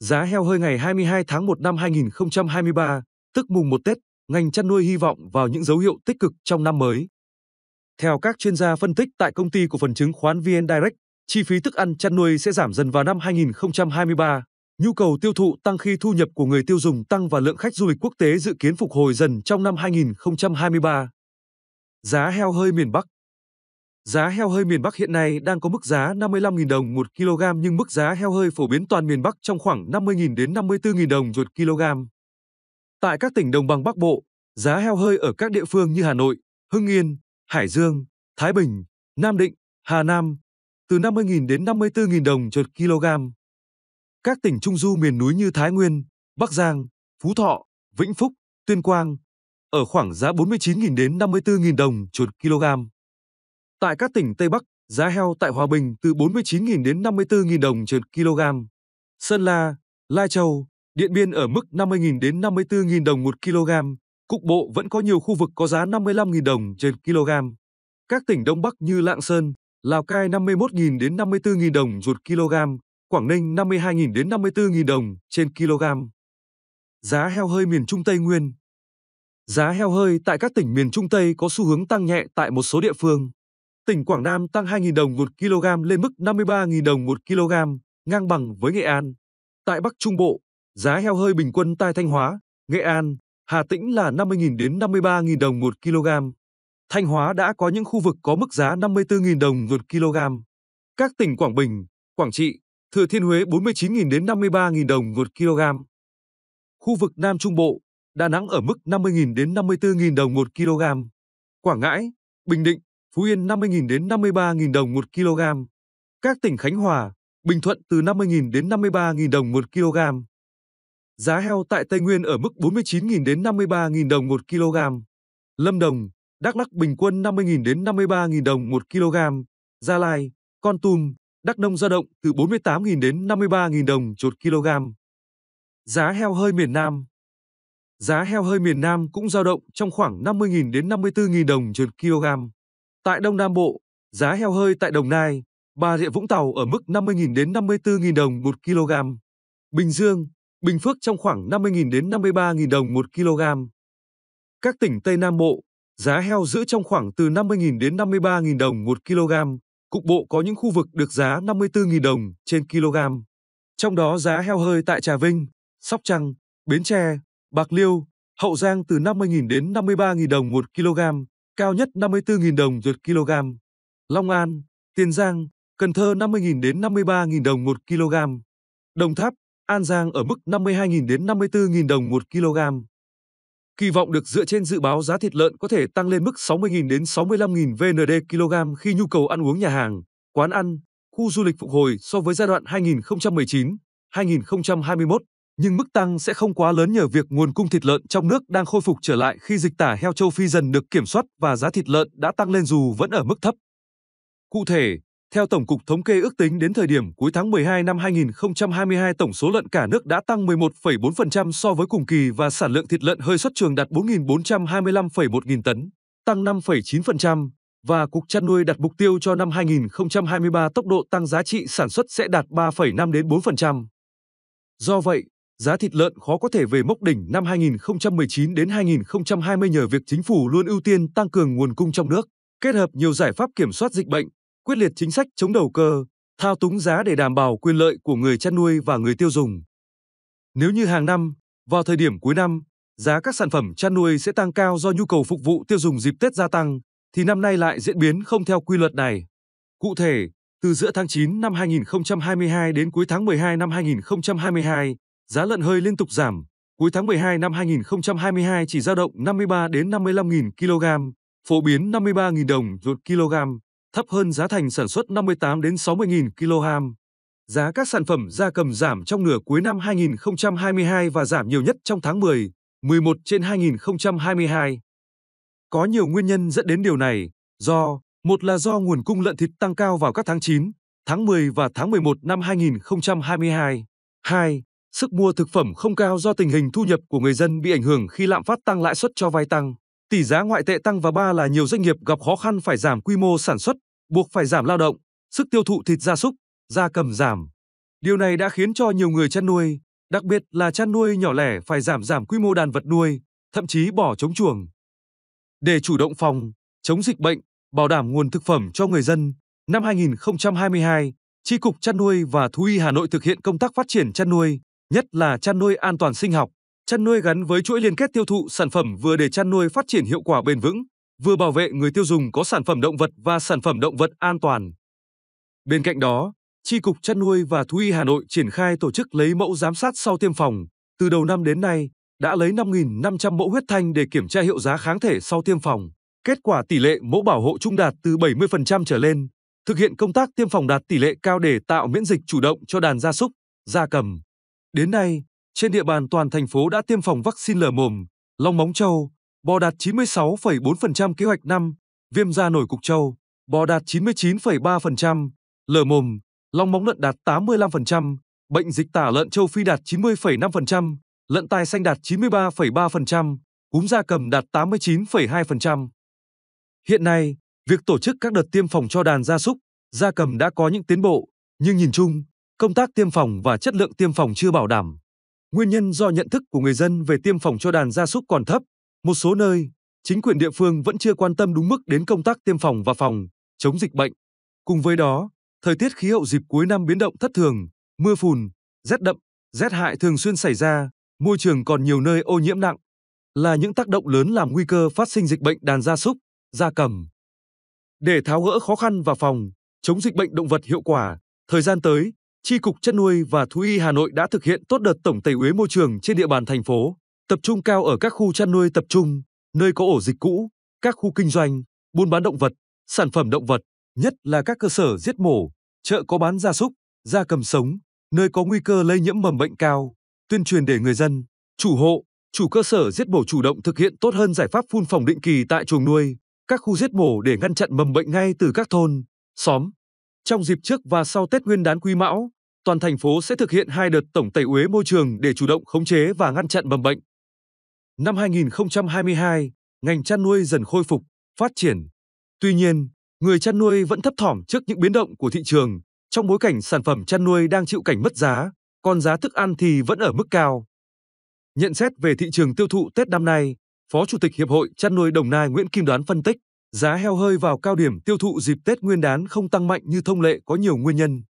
Giá heo hơi ngày 22 tháng 1 năm 2023, tức mùng 1 Tết, ngành chăn nuôi hy vọng vào những dấu hiệu tích cực trong năm mới. Theo các chuyên gia phân tích tại công ty cổ phần chứng khoán VN Direct, chi phí thức ăn chăn nuôi sẽ giảm dần vào năm 2023. Nhu cầu tiêu thụ tăng khi thu nhập của người tiêu dùng tăng và lượng khách du lịch quốc tế dự kiến phục hồi dần trong năm 2023. Giá heo hơi miền Bắc Giá heo hơi miền Bắc hiện nay đang có mức giá 55.000 đồng 1 kg nhưng mức giá heo hơi phổ biến toàn miền Bắc trong khoảng 50.000 đến 54.000 đồng một kg. Tại các tỉnh đồng bằng Bắc Bộ, giá heo hơi ở các địa phương như Hà Nội, Hưng Yên, Hải Dương, Thái Bình, Nam Định, Hà Nam từ 50.000 đến 54.000 đồng một kg. Các tỉnh trung du miền núi như Thái Nguyên, Bắc Giang, Phú Thọ, Vĩnh Phúc, Tuyên Quang ở khoảng giá 49.000 đến 54.000 đồng một kg. Tại các tỉnh Tây Bắc, giá heo tại Hòa Bình từ 49.000 đến 54.000 đồng trên kg. Sơn La, Lai Châu, Điện Biên ở mức 50.000 đến 54.000 đồng một kg. Cục bộ vẫn có nhiều khu vực có giá 55.000 đồng trên kg. Các tỉnh Đông Bắc như Lạng Sơn, Lào Cai 51.000 đến 54.000 đồng một kg, Quảng Ninh 52.000 đến 54.000 đồng trên kg. Giá heo hơi miền Trung Tây Nguyên Giá heo hơi tại các tỉnh miền Trung Tây có xu hướng tăng nhẹ tại một số địa phương. Tỉnh Quảng Nam tăng 2.000 đồng một kg lên mức 53.000 đồng một kg, ngang bằng với Nghệ An. Tại Bắc Trung Bộ, giá heo hơi bình quân tại Thanh Hóa, Nghệ An, Hà Tĩnh là 50.000 đến 53.000 đồng một kg. Thanh Hóa đã có những khu vực có mức giá 54.000 đồng một kg. Các tỉnh Quảng Bình, Quảng Trị, Thừa Thiên Huế 49.000 đến 53.000 đồng một kg. Khu vực Nam Trung Bộ, Đà Nẵng ở mức 50.000 đến 54.000 đồng một kg. Quảng Ngãi, Bình Định, Phú Yên 50.000 đến 53.000 đồng 1 kg. Các tỉnh Khánh Hòa, Bình Thuận từ 50.000 đến 53.000 đồng 1 kg. Giá heo tại Tây Nguyên ở mức 49.000 đến 53.000 đồng 1 kg. Lâm Đồng, Đắk Lắk bình quân 50.000 đến 53.000 đồng 1 kg. Gia Lai, Con Tum, Đắk Nông dao động từ 48.000 đến 53.000 đồng một kg. Giá heo hơi miền Nam Giá heo hơi miền Nam cũng dao động trong khoảng 50.000 đến 54.000 đồng một kg. Tại Đông Nam Bộ, giá heo hơi tại Đồng Nai, Bà Rịa Vũng Tàu ở mức 50.000 đến 54.000 đồng 1 kg. Bình Dương, Bình Phước trong khoảng 50.000 đến 53.000 đồng 1 kg. Các tỉnh Tây Nam Bộ, giá heo giữ trong khoảng từ 50.000 đến 53.000 đồng 1 kg, cục bộ có những khu vực được giá 54.000 đồng trên kg. Trong đó giá heo hơi tại Trà Vinh, Sóc Trăng, Bến Tre, Bạc Liêu, Hậu Giang từ 50.000 đến 53.000 đồng 1 kg, cao nhất 54.000 đồng một kg. Long An, Tiền Giang, Cần Thơ 50.000 đến 53.000 đồng một kg. Đồng Tháp, An Giang ở mức 52.000 đến 54.000 đồng một kg. Kỳ vọng được dựa trên dự báo giá thịt lợn có thể tăng lên mức 60.000 đến 65.000 VND kg khi nhu cầu ăn uống nhà hàng, quán ăn, khu du lịch phục hồi so với giai đoạn 2019-2021 nhưng mức tăng sẽ không quá lớn nhờ việc nguồn cung thịt lợn trong nước đang khôi phục trở lại khi dịch tả heo châu Phi dần được kiểm soát và giá thịt lợn đã tăng lên dù vẫn ở mức thấp. Cụ thể, theo Tổng cục Thống kê ước tính đến thời điểm cuối tháng 12 năm 2022, tổng số lợn cả nước đã tăng 11,4% so với cùng kỳ và sản lượng thịt lợn hơi xuất chuồng đạt 4.425,1 nghìn tấn, tăng 5,9%, và Cục chăn nuôi đặt mục tiêu cho năm 2023 tốc độ tăng giá trị sản xuất sẽ đạt 3,5 đến 4%. Do vậy, giá thịt lợn khó có thể về mốc đỉnh năm 2019 đến 2020 nhờ việc chính phủ luôn ưu tiên tăng cường nguồn cung trong nước, kết hợp nhiều giải pháp kiểm soát dịch bệnh, quyết liệt chính sách chống đầu cơ, thao túng giá để đảm bảo quyền lợi của người chăn nuôi và người tiêu dùng. Nếu như hàng năm, vào thời điểm cuối năm, giá các sản phẩm chăn nuôi sẽ tăng cao do nhu cầu phục vụ tiêu dùng dịp Tết gia tăng, thì năm nay lại diễn biến không theo quy luật này. Cụ thể, từ giữa tháng 9 năm 2022 đến cuối tháng 12 năm 2022, Giá lợn hơi liên tục giảm, cuối tháng 12 năm 2022 chỉ dao động 53 đến 55.000 kg, phổ biến 53.000 đồng một kg, thấp hơn giá thành sản xuất 58 đến 60.000 kg. Giá các sản phẩm gia cầm giảm trong nửa cuối năm 2022 và giảm nhiều nhất trong tháng 10, 11 trên 2022. Có nhiều nguyên nhân dẫn đến điều này, do một là do nguồn cung lợn thịt tăng cao vào các tháng 9, tháng 10 và tháng 11 năm 2022. 2. Sức mua thực phẩm không cao do tình hình thu nhập của người dân bị ảnh hưởng khi lạm phát tăng lãi suất cho vay tăng, tỷ giá ngoại tệ tăng và ba là nhiều doanh nghiệp gặp khó khăn phải giảm quy mô sản xuất, buộc phải giảm lao động, sức tiêu thụ thịt gia súc, gia cầm giảm. Điều này đã khiến cho nhiều người chăn nuôi, đặc biệt là chăn nuôi nhỏ lẻ phải giảm giảm quy mô đàn vật nuôi, thậm chí bỏ chống chuồng. Để chủ động phòng, chống dịch bệnh, bảo đảm nguồn thực phẩm cho người dân, năm 2022, tri cục chăn nuôi và thú y Hà Nội thực hiện công tác phát triển chăn nuôi nhất là chăn nuôi an toàn sinh học, chăn nuôi gắn với chuỗi liên kết tiêu thụ sản phẩm vừa để chăn nuôi phát triển hiệu quả bền vững, vừa bảo vệ người tiêu dùng có sản phẩm động vật và sản phẩm động vật an toàn. Bên cạnh đó, Tri Cục Chăn nuôi và Thú y Hà Nội triển khai tổ chức lấy mẫu giám sát sau tiêm phòng. Từ đầu năm đến nay, đã lấy 5.500 mẫu huyết thanh để kiểm tra hiệu giá kháng thể sau tiêm phòng. Kết quả tỷ lệ mẫu bảo hộ trung đạt từ 70% trở lên. Thực hiện công tác tiêm phòng đạt tỷ lệ cao để tạo miễn dịch chủ động cho đàn gia súc, gia cầm. Đến nay, trên địa bàn toàn thành phố đã tiêm phòng vaccine lở mồm, long móng trâu, bò đạt 96,4% kế hoạch năm, viêm da nổi cục trâu, bò đạt 99,3%, lở mồm, long móng lợn đạt 85%, bệnh dịch tả lợn châu Phi đạt 90,5%, lợn tai xanh đạt 93,3%, cúm da cầm đạt 89,2%. Hiện nay, việc tổ chức các đợt tiêm phòng cho đàn gia súc, gia cầm đã có những tiến bộ, nhưng nhìn chung, công tác tiêm phòng và chất lượng tiêm phòng chưa bảo đảm. Nguyên nhân do nhận thức của người dân về tiêm phòng cho đàn gia súc còn thấp, một số nơi, chính quyền địa phương vẫn chưa quan tâm đúng mức đến công tác tiêm phòng và phòng chống dịch bệnh. Cùng với đó, thời tiết khí hậu dịp cuối năm biến động thất thường, mưa phùn, rét đậm, rét hại thường xuyên xảy ra, môi trường còn nhiều nơi ô nhiễm nặng là những tác động lớn làm nguy cơ phát sinh dịch bệnh đàn gia súc, gia cầm. Để tháo gỡ khó khăn và phòng chống dịch bệnh động vật hiệu quả, thời gian tới, Tri cục Chăn nuôi và Thú y Hà Nội đã thực hiện tốt đợt tổng tẩy uế môi trường trên địa bàn thành phố, tập trung cao ở các khu chăn nuôi tập trung, nơi có ổ dịch cũ, các khu kinh doanh, buôn bán động vật, sản phẩm động vật, nhất là các cơ sở giết mổ, chợ có bán gia súc, gia cầm sống, nơi có nguy cơ lây nhiễm mầm bệnh cao, tuyên truyền để người dân, chủ hộ, chủ cơ sở giết mổ chủ động thực hiện tốt hơn giải pháp phun phòng định kỳ tại chuồng nuôi, các khu giết mổ để ngăn chặn mầm bệnh ngay từ các thôn, xóm. Trong dịp trước và sau Tết Nguyên đán Quý Mão, toàn thành phố sẽ thực hiện hai đợt tổng tẩy uế môi trường để chủ động khống chế và ngăn chặn mầm bệnh. Năm 2022, ngành chăn nuôi dần khôi phục, phát triển. Tuy nhiên, người chăn nuôi vẫn thấp thỏm trước những biến động của thị trường, trong bối cảnh sản phẩm chăn nuôi đang chịu cảnh mất giá, còn giá thức ăn thì vẫn ở mức cao. Nhận xét về thị trường tiêu thụ Tết năm nay, Phó Chủ tịch Hiệp hội Chăn nuôi Đồng Nai Nguyễn Kim Đoán phân tích, giá heo hơi vào cao điểm tiêu thụ dịp Tết Nguyên đán không tăng mạnh như thông lệ có nhiều nguyên nhân.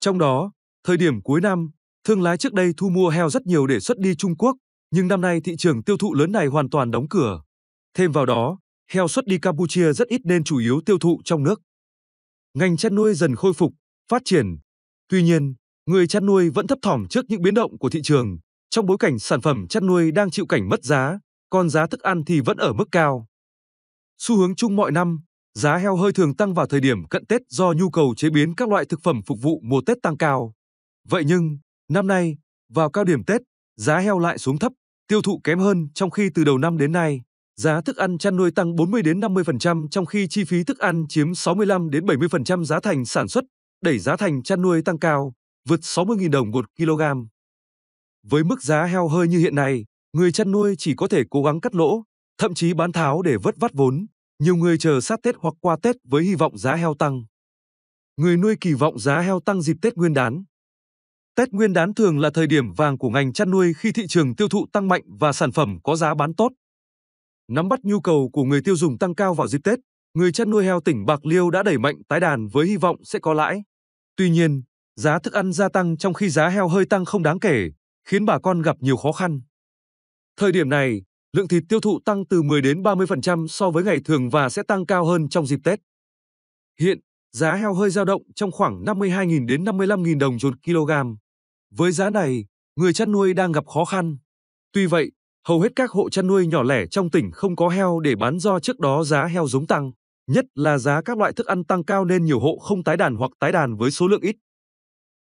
Trong đó, Thời điểm cuối năm, thương lái trước đây thu mua heo rất nhiều để xuất đi Trung Quốc, nhưng năm nay thị trường tiêu thụ lớn này hoàn toàn đóng cửa. Thêm vào đó, heo xuất đi Campuchia rất ít nên chủ yếu tiêu thụ trong nước. Ngành chăn nuôi dần khôi phục, phát triển. Tuy nhiên, người chăn nuôi vẫn thấp thỏm trước những biến động của thị trường, trong bối cảnh sản phẩm chăn nuôi đang chịu cảnh mất giá, còn giá thức ăn thì vẫn ở mức cao. Xu hướng chung mọi năm, giá heo hơi thường tăng vào thời điểm cận Tết do nhu cầu chế biến các loại thực phẩm phục vụ mùa Tết tăng cao. Vậy nhưng, năm nay, vào cao điểm Tết, giá heo lại xuống thấp, tiêu thụ kém hơn trong khi từ đầu năm đến nay, giá thức ăn chăn nuôi tăng 40 đến 50% trong khi chi phí thức ăn chiếm 65 đến 70% giá thành sản xuất, đẩy giá thành chăn nuôi tăng cao, vượt 60.000 đồng một kg. Với mức giá heo hơi như hiện nay, người chăn nuôi chỉ có thể cố gắng cắt lỗ, thậm chí bán tháo để vớt vát vốn. Nhiều người chờ sát Tết hoặc qua Tết với hy vọng giá heo tăng. Người nuôi kỳ vọng giá heo tăng dịp Tết Nguyên đán, Tết Nguyên đán thường là thời điểm vàng của ngành chăn nuôi khi thị trường tiêu thụ tăng mạnh và sản phẩm có giá bán tốt. Nắm bắt nhu cầu của người tiêu dùng tăng cao vào dịp Tết, người chăn nuôi heo tỉnh Bạc Liêu đã đẩy mạnh tái đàn với hy vọng sẽ có lãi. Tuy nhiên, giá thức ăn gia tăng trong khi giá heo hơi tăng không đáng kể, khiến bà con gặp nhiều khó khăn. Thời điểm này, lượng thịt tiêu thụ tăng từ 10 đến 30% so với ngày thường và sẽ tăng cao hơn trong dịp Tết. Hiện, giá heo hơi dao động trong khoảng 52.000 đến 55.000 đồng một kg. Với giá này, người chăn nuôi đang gặp khó khăn. Tuy vậy, hầu hết các hộ chăn nuôi nhỏ lẻ trong tỉnh không có heo để bán do trước đó giá heo giống tăng, nhất là giá các loại thức ăn tăng cao nên nhiều hộ không tái đàn hoặc tái đàn với số lượng ít.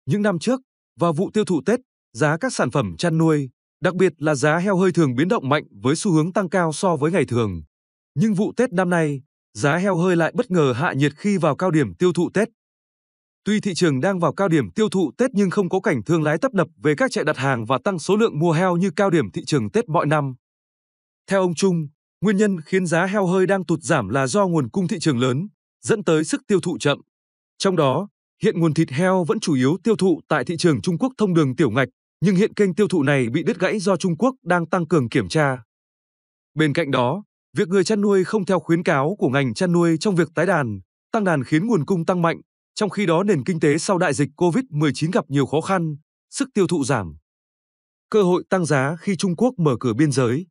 Những năm trước, vào vụ tiêu thụ Tết, giá các sản phẩm chăn nuôi, đặc biệt là giá heo hơi thường biến động mạnh với xu hướng tăng cao so với ngày thường. Nhưng vụ Tết năm nay, giá heo hơi lại bất ngờ hạ nhiệt khi vào cao điểm tiêu thụ Tết. Tuy thị trường đang vào cao điểm tiêu thụ Tết nhưng không có cảnh thương lái tấp nập về các trại đặt hàng và tăng số lượng mua heo như cao điểm thị trường Tết mọi năm. Theo ông Trung, nguyên nhân khiến giá heo hơi đang tụt giảm là do nguồn cung thị trường lớn, dẫn tới sức tiêu thụ chậm. Trong đó, hiện nguồn thịt heo vẫn chủ yếu tiêu thụ tại thị trường Trung Quốc thông đường tiểu ngạch, nhưng hiện kênh tiêu thụ này bị đứt gãy do Trung Quốc đang tăng cường kiểm tra. Bên cạnh đó, Việc người chăn nuôi không theo khuyến cáo của ngành chăn nuôi trong việc tái đàn, tăng đàn khiến nguồn cung tăng mạnh, trong khi đó nền kinh tế sau đại dịch COVID-19 gặp nhiều khó khăn, sức tiêu thụ giảm. Cơ hội tăng giá khi Trung Quốc mở cửa biên giới.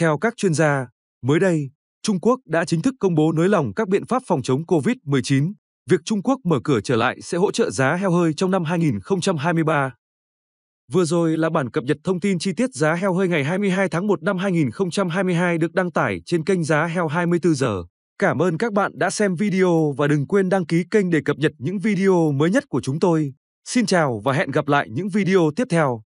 Theo các chuyên gia, mới đây, Trung Quốc đã chính thức công bố nới lỏng các biện pháp phòng chống COVID-19. Việc Trung Quốc mở cửa trở lại sẽ hỗ trợ giá heo hơi trong năm 2023. Vừa rồi là bản cập nhật thông tin chi tiết giá heo hơi ngày 22 tháng 1 năm 2022 được đăng tải trên kênh Giá Heo 24 giờ. Cảm ơn các bạn đã xem video và đừng quên đăng ký kênh để cập nhật những video mới nhất của chúng tôi. Xin chào và hẹn gặp lại những video tiếp theo.